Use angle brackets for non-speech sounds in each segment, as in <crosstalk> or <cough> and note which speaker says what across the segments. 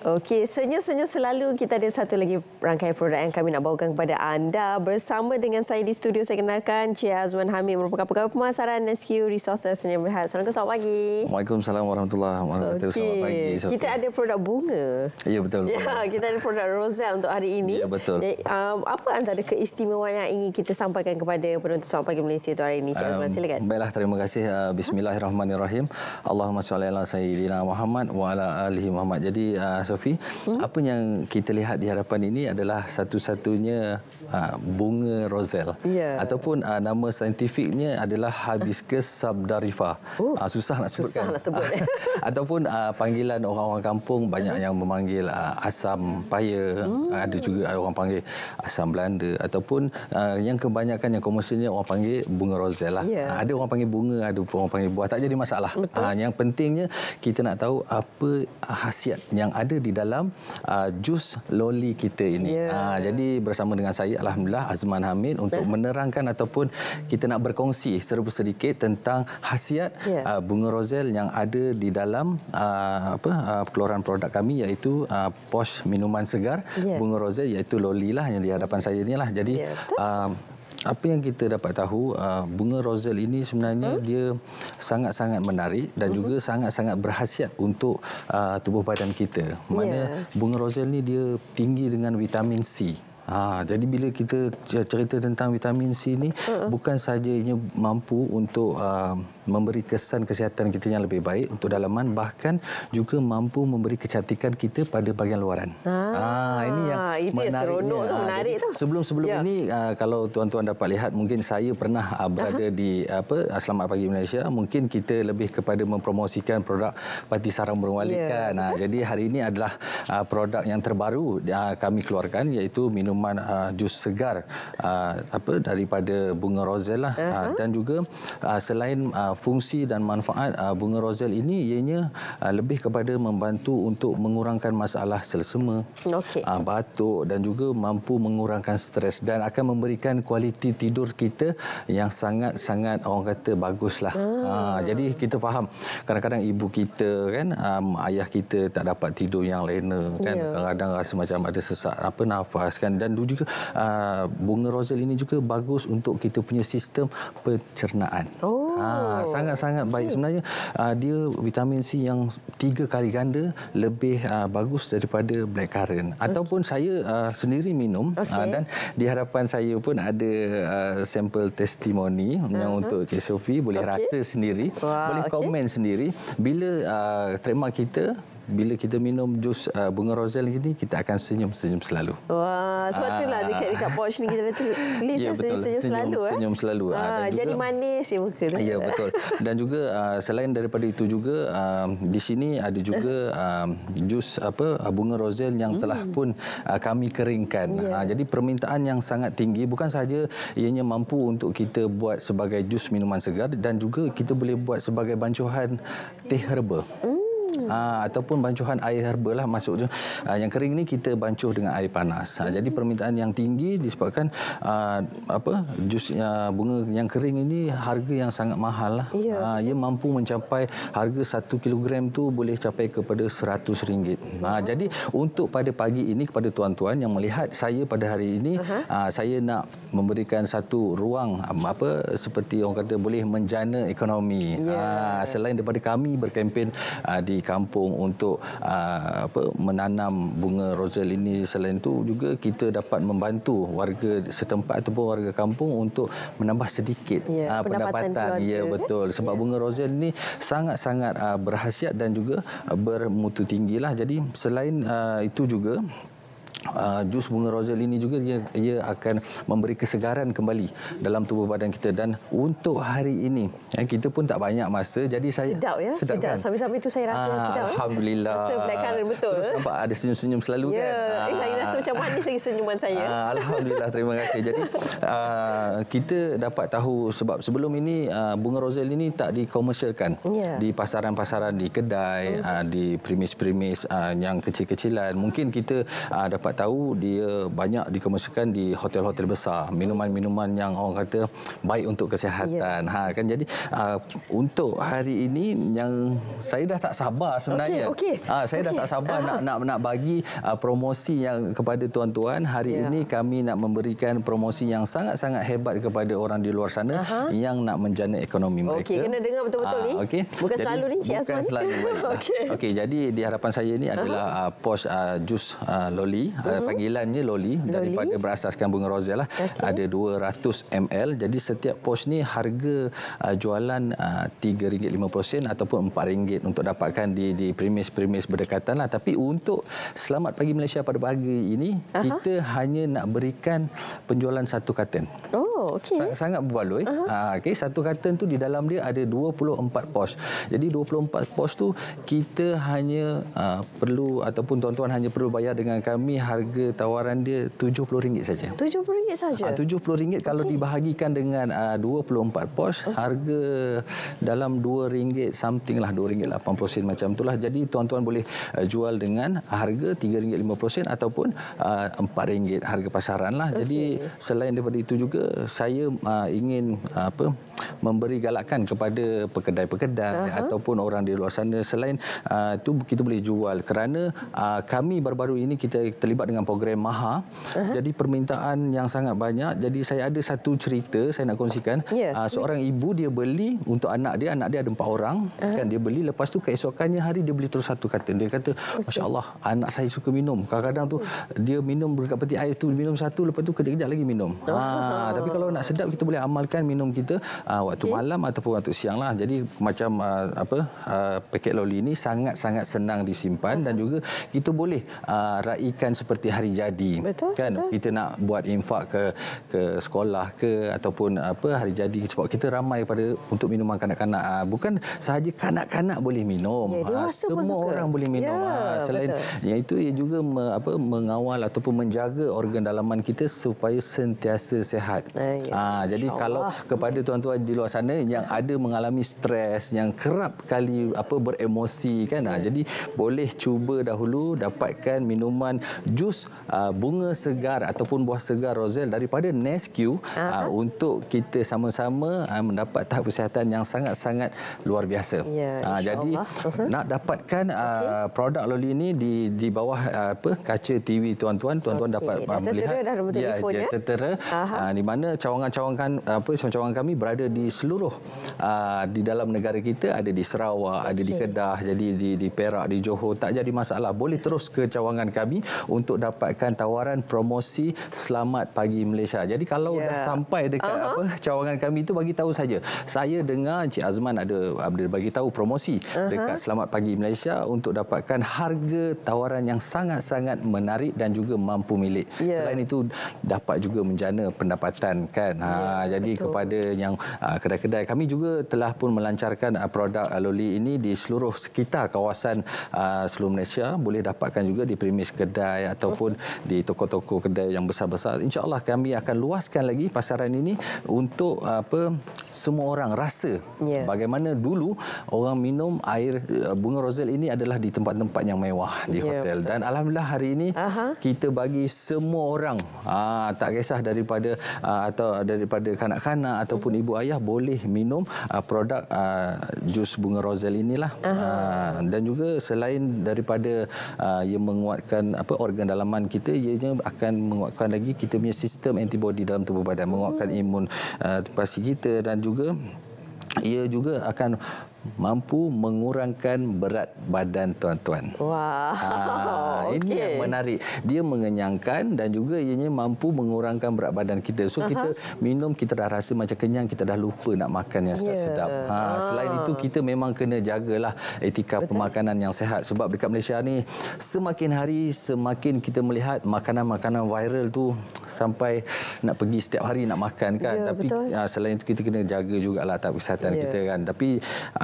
Speaker 1: Okey, senyum-senyum selalu kita ada satu lagi rangkaian produk yang kami nak bawakan kepada anda. Bersama dengan saya di studio, saya kenalkan Cik Azman Hamid merupakan pegawai pemasaran SQ Resources Senyum Berhad. Assalamualaikum, selamat pagi. Waalaikumsalam warahmatullahi wabarakatuh. Okay. Selamat pagi. Satu. Kita ada produk bunga. Ya, betul. Ya, kita ada produk Roselle untuk hari ini. Ya, betul. Jadi, eh, um, apa antara keistimewaan yang ingin kita sampaikan kepada penonton selamat pagi Malaysia untuk hari ini? Cik Azman, um, silakan. Um, baiklah, terima kasih. Uh, bismillahirrahmanirrahim. Allahumma sallallahu alaihi wa sallam. Muhammad wa ala alihi Muhammad. Jadi, uh, Sofi. Hmm? Apa yang kita lihat di hadapan ini adalah satu-satunya ah, bunga rosel, Yeah. Ataupun ah, nama saintifiknya adalah Hibiscus subdarifa. Uh, susah nak sebutkan. Susah nak sebut. <laughs> ataupun panggilan orang-orang kampung banyak hmm. yang memanggil asam paya. Hmm. Ada juga orang panggil asam Belanda. Ataupun yang kebanyakan yang komersialnya orang panggil bunga rosel Lah. Yeah. Ya. Ada orang panggil bunga, ada orang panggil buah. Tak jadi masalah. Betul. Yang pentingnya kita nak tahu apa khasiat yang ada di dalam uh, jus loli kita ini. Yeah. Ya. Uh, jadi bersama dengan saya alhamdulillah Azman Hamid untuk yeah. menerangkan ataupun kita nak berkongsi serupa sedikit tentang khasiat yeah. uh, bunga rozel yang ada di dalam uh, apa uh, keluaran produk kami iaitu uh, posh minuman segar yeah. bunga rozel iaitu loli lah yang di hadapan saya ini lah Jadi yeah. Ya, apa yang kita dapat tahu uh, bunga rosel ini sebenarnya hmm? dia sangat-sangat menarik dan hmm. juga sangat-sangat berhasiat untuk uh, tubuh badan kita. Mana yeah. bunga rosel ni dia tinggi dengan vitamin C. Ha, jadi bila kita cerita tentang vitamin C ini, uh-uh. bukan sahajanya mampu untuk uh, memberi kesan kesihatan kita yang lebih baik untuk dalaman, bahkan juga mampu memberi kecantikan kita pada bahagian luaran. Ha, ha, ini yang itu menariknya. Seronok, ha, menarik jadi, Sebelum-sebelum ya. ini, uh, kalau tuan-tuan dapat lihat, mungkin saya pernah uh, berada uh-huh. di apa uh, Selamat Pagi Malaysia, mungkin kita lebih kepada mempromosikan produk Pati Sarang Burung Walikan. Ya. Kan. Ha, jadi hari ini adalah uh, produk yang terbaru uh, kami keluarkan, iaitu minum minuman uh, jus segar uh, apa daripada bunga rozel lah. Ah, uh-huh. uh, dan juga uh, selain uh, fungsi dan manfaat uh, bunga rozel ini ianya uh, lebih kepada membantu untuk mengurangkan masalah selesema okay. uh, batuk dan juga mampu mengurangkan stres dan akan memberikan kualiti tidur kita yang sangat-sangat orang kata baguslah uh-huh. uh, jadi kita faham kadang-kadang ibu kita kan um, ayah kita tak dapat tidur yang lena kan yeah. kadang-kadang rasa macam ada sesak apa nafas kan dan juga uh, bunga rosel ini juga bagus untuk kita punya sistem pencernaan. Oh. Ah, sangat-sangat oh. baik hmm. sebenarnya. Uh, dia vitamin C yang tiga kali ganda lebih uh, bagus daripada blackcurrant. currant. Ataupun saya uh, sendiri minum okay. uh, dan di hadapan saya pun ada uh, sampel testimoni uh-huh. yang untuk Cik Sophie boleh okay. rasa sendiri, wow, boleh okay. komen sendiri bila uh, trademark kita bila kita minum jus uh, bunga rosel ini kita akan senyum-senyum selalu. Wah, sebab itulah dekat dekat pouch ni kita tu ya, tulis yeah, senyum, senyum, senyum selalu eh. Senyum selalu. Ha, ha, juga, jadi manis <laughs> ya muka. Ya, yeah, betul. Dan juga uh, selain daripada itu juga um, di sini ada juga um, jus apa bunga rosel yang hmm. telah pun uh, kami keringkan. Yeah. Ya. Uh, jadi permintaan yang sangat tinggi bukan sahaja ianya mampu untuk kita buat sebagai jus minuman segar dan juga kita boleh buat sebagai bancuhan teh herba. Hmm ha, ataupun bancuhan air herba lah masuk tu. Ha, yang kering ni kita bancuh dengan air panas. Ha, jadi permintaan yang tinggi disebabkan ha, apa jus ha, bunga yang kering ini harga yang sangat mahal lah. Ha, ia mampu mencapai harga satu kilogram tu boleh capai kepada seratus ringgit. Ha, jadi untuk pada pagi ini kepada tuan-tuan yang melihat saya pada hari ini ha, saya nak memberikan satu ruang um, apa seperti orang kata boleh menjana ekonomi. Ha, selain daripada kami berkempen ha, di kampung kampung untuk uh, apa menanam bunga rosel ini selain itu juga kita dapat membantu warga setempat ataupun warga kampung untuk menambah sedikit ya, uh, pendapatan, pendapatan. ya eh? betul sebab ya. bunga rosel ini sangat-sangat uh, berhasiat dan juga uh, bermutu tinggilah jadi selain uh, itu juga Uh, jus bunga rosel ini juga ia, ia akan memberi kesegaran kembali dalam tubuh badan kita dan untuk hari ini eh, kita pun tak banyak masa jadi saya sedap ya sedap, Kan? sambil-sambil itu saya rasa uh, sedap eh. alhamdulillah rasa black current betul Terus eh. nampak ada senyum-senyum selalu yeah. kan ya uh, saya rasa ah. macam manis lagi senyuman saya uh, alhamdulillah terima kasih jadi uh, kita dapat tahu sebab sebelum ini uh, bunga rosel ini tak dikomersialkan yeah. di pasaran-pasaran di kedai mm. uh, di premis-premis uh, yang kecil-kecilan mungkin kita uh, dapat tahu dia banyak dikemasukan di hotel-hotel besar minuman-minuman yang orang kata baik untuk kesihatan yeah. ha kan jadi uh, untuk hari ini yang saya dah tak sabar sebenarnya okay, okay. Ha, ah, saya okay. dah tak sabar uh-huh. <laughs> nak nak nak bagi uh, promosi yang kepada tuan-tuan hari yeah. ini kami nak memberikan promosi yang sangat-sangat hebat kepada orang di luar sana uh-huh. yang nak menjana ekonomi mereka okey kena dengar betul-betul ha, ni okay. bukan jadi, selalu ni cik bukan Asman selalu <laughs> okey okay, jadi di harapan saya ini adalah uh-huh. uh, pos uh, jus uh, loli mm -hmm. panggilan loli, loli daripada berasaskan bunga rosel lah. Okay. Ada 200 ml. Jadi setiap pos ni harga uh, jualan ah, RM3.50 uh, ataupun RM4 untuk dapatkan di di premis-premis berdekatan lah. Tapi untuk Selamat Pagi Malaysia pada pagi ini, uh -huh. kita hanya nak berikan penjualan satu katen. Oh. Oh, okay. sangat, sangat berbaloi. Uh -huh. ha, ah, okay. Satu katun tu di dalam dia ada 24 pos. Jadi 24 pos tu kita hanya ha, perlu ataupun tuan-tuan hanya perlu bayar dengan kami harga tawaran dia RM70 saja. RM70 saja. Ha, RM70 okay. kalau dibahagikan dengan ha, ah, 24 pos uh -huh. harga dalam RM2 something lah RM2.80 macam itulah. Jadi tuan-tuan boleh uh, jual dengan harga RM3.50 ataupun RM4 uh, harga pasaran lah. Okay. Jadi selain daripada itu juga saya uh, ingin uh, apa memberi galakan kepada pekedai-pekedai uh-huh. ataupun orang di luar sana selain ah, itu uh, kita boleh jual kerana uh, kami baru-baru ini kita terlibat dengan program Maha uh-huh. jadi permintaan yang sangat banyak jadi saya ada satu cerita saya nak kongsikan yeah. Ya. uh, seorang ibu dia beli untuk anak dia anak dia ada empat orang uh-huh. kan dia beli lepas tu keesokannya hari dia beli terus satu kata dia kata masya-Allah anak saya suka minum kadang-kadang tu hmm. dia minum dekat peti air tu minum satu lepas tu kejap-kejap lagi minum uh-huh. ha tapi kalau kalau nak sedap kita boleh amalkan minum kita uh, waktu okay. malam ataupun waktu siang lah. Jadi macam uh, apa uh, paket loli ini sangat sangat senang disimpan uh dan mm-hmm. juga kita boleh uh, raikan seperti hari jadi. Betul. Kan betul. kita nak buat infak ke ke sekolah ke ataupun apa hari jadi sebab kita ramai pada untuk minuman kanak-kanak. Uh, bukan sahaja kanak-kanak boleh minum. Yeah, ya, uh, semua pun orang boleh minum. Yeah, ya, uh, selain yang itu ia juga me, apa mengawal ataupun menjaga organ dalaman kita supaya sentiasa sehat. Eh, Ya. Ha, jadi kalau kepada tuan-tuan di luar sana yang ada mengalami stres, yang kerap kali apa beremosi kan. Ha, ya. Jadi boleh cuba dahulu dapatkan minuman jus uh, bunga segar ataupun buah segar Rozel daripada Nescu uh, untuk kita sama-sama uh, mendapat tahap kesihatan yang sangat-sangat luar biasa. Ya, ha, jadi Allah. Uh-huh. nak dapatkan uh, produk Loli ini di di bawah uh, apa kaca TV tuan-tuan, tuan-tuan okay. dapat dah melihat. Dah ya, telefon, ya, ya, di mana cawangan-cawangan apa cawangan kami berada di seluruh uh, di dalam negara kita ada di Sarawak, okay. ada di Kedah, jadi di di Perak, di Johor tak jadi masalah. Boleh terus ke cawangan kami untuk dapatkan tawaran promosi Selamat Pagi Malaysia. Jadi kalau yeah. dah sampai dekat uh-huh. apa cawangan kami itu bagi tahu saja. Saya dengar Cik Azman ada ada bagi tahu promosi uh-huh. dekat Selamat Pagi Malaysia untuk dapatkan harga tawaran yang sangat-sangat menarik dan juga mampu milik. Yeah. Selain itu dapat juga menjana pendapatan kan. Ha yeah, jadi betul. kepada yang ha, kedai-kedai kami juga telah pun melancarkan ha, produk Loli ini di seluruh sekitar kawasan ha, seluruh Malaysia boleh dapatkan juga di premis kedai ataupun di toko-toko kedai yang besar-besar. Insyaallah kami akan luaskan lagi pasaran ini untuk apa semua orang rasa yeah. bagaimana dulu orang minum air eh, bunga rosel ini adalah di tempat-tempat yang mewah di yeah, hotel betul. dan alhamdulillah hari ini Aha. kita bagi semua orang aa, tak kisah daripada aa, atau daripada kanak-kanak ataupun ibu ayah boleh minum uh, produk uh, jus bunga rozel inilah uh, dan juga selain daripada uh, ia menguatkan apa organ dalaman kita ianya akan menguatkan lagi kita punya sistem antibodi dalam tubuh badan menguatkan oh. imun uh, pasi kita dan juga ia juga akan mampu mengurangkan berat badan tuan-tuan. Wah. Okay. Ah, <laughs> ini yang menarik. Dia mengenyangkan dan juga ianya mampu mengurangkan berat badan kita. So uh -huh. kita minum kita dah rasa macam kenyang, kita dah lupa nak makan yang sedap-sedap. Ya. Ha, ah. selain itu ah. kita memang kena jagalah etika Betul. pemakanan yang sehat sebab dekat Malaysia ni semakin hari semakin kita melihat makanan-makanan viral tu sampai nak pergi setiap hari nak makan kan. Yeah, Tapi betul. Ah, selain itu kita kena jaga jugalah tahap kesihatan yeah. kita kan. Tapi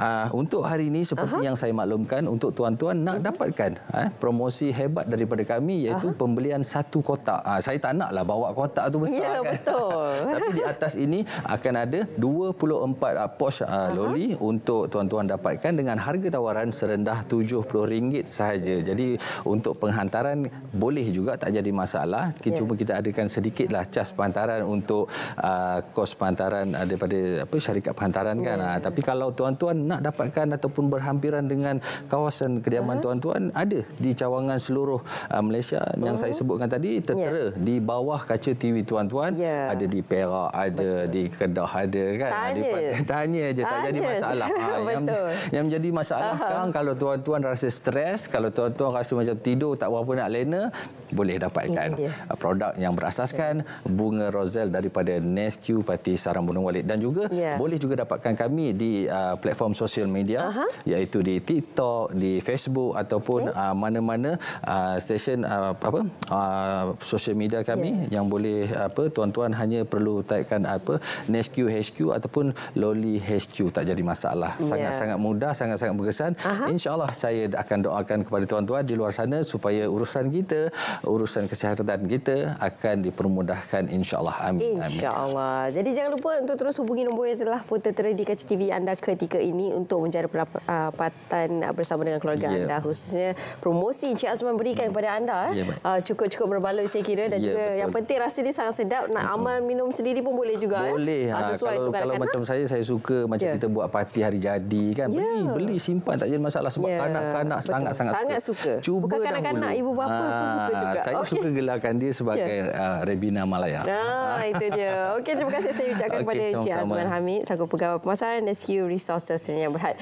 Speaker 1: uh, untuk hari ini seperti uh -huh. yang saya maklumkan untuk tuan-tuan nak uh -huh. dapatkan uh, promosi hebat daripada kami iaitu uh -huh. pembelian satu kotak. Uh, saya tak naklah bawa kotak tu besar yeah, kan. Betul. <laughs> Tapi di atas ini akan ada 24 uh, Porsche uh, uh -huh. loli untuk tuan-tuan dapatkan dengan harga tawaran serendah RM70 sahaja. Jadi untuk penghantaran boleh juga tak jadi masalah. Kita yeah. cuma kita adakan sedikitlah cas penghantaran untuk uh, kos penghantaran uh, daripada apa syarikat penghantaran yeah. kan. Uh, tapi kalau tuan-tuan nak dapatkan ataupun berhampiran dengan kawasan kediaman tuan-tuan uh -huh. ada di cawangan seluruh uh, Malaysia uh -huh. yang saya sebutkan tadi tertera yeah. di bawah kaca TV tuan-tuan yeah. ada di Perak ada Betul. di Kedah ada kan tanya aja <laughs> tak jadi masalah ha, <laughs> yang, yang menjadi masalah uh -huh. sekarang kalau tuan-tuan rasa stres kalau tuan-tuan rasa macam tidur tak berapa nak lena boleh dapatkan uh, produk yang berasaskan bunga rosel daripada Nescu Parti Sarang Bunung Walid dan juga yeah. boleh juga dapatkan kami di uh, platform sosial sosial media uh -huh. iaitu di TikTok, di Facebook ataupun mana-mana okay. uh, uh, stesen uh, apa uh, sosial media kami yeah. yang boleh apa tuan-tuan hanya perlu taipkan apa NQ HQ ataupun Loli HQ tak jadi masalah. Sangat-sangat yeah. mudah, sangat-sangat berkesan. Uh -huh. Insya-Allah saya akan doakan kepada tuan-tuan di luar sana supaya urusan kita, urusan kesihatan kita akan dipermudahkan insya-Allah. Amin. Insya-Allah. Jadi jangan lupa untuk terus hubungi nombor yang telah pun tertera di kaca TV anda ketika ini untuk menjana pendapatan ah, ah, bersama dengan keluarga yeah. anda khususnya promosi Cik Azman berikan yeah. kepada anda eh. ya, ah, cukup-cukup yeah, berbaloi saya kira dan yeah, juga betul. yang penting rasa dia sangat sedap nak mm -hmm. aman minum sendiri pun boleh juga eh. boleh ha, sesuai kalau, kalau macam saya saya suka macam yeah. kita buat parti hari jadi kan yeah. beli ya. beli simpan tak jadi masalah sebab ya, kanak-kanak yeah. sangat-sangat suka, suka. Cuba bukan kanak-kanak ibu bapa ha, pun suka juga saya okay. suka gelarkan dia sebagai yeah. uh, Rebina Malaya nah, itu dia Okey, terima kasih saya ucapkan <laughs> okay, kepada Encik Azman Hamid selaku pegawai pemasaran SQ Resources sebenarnya neighborhood.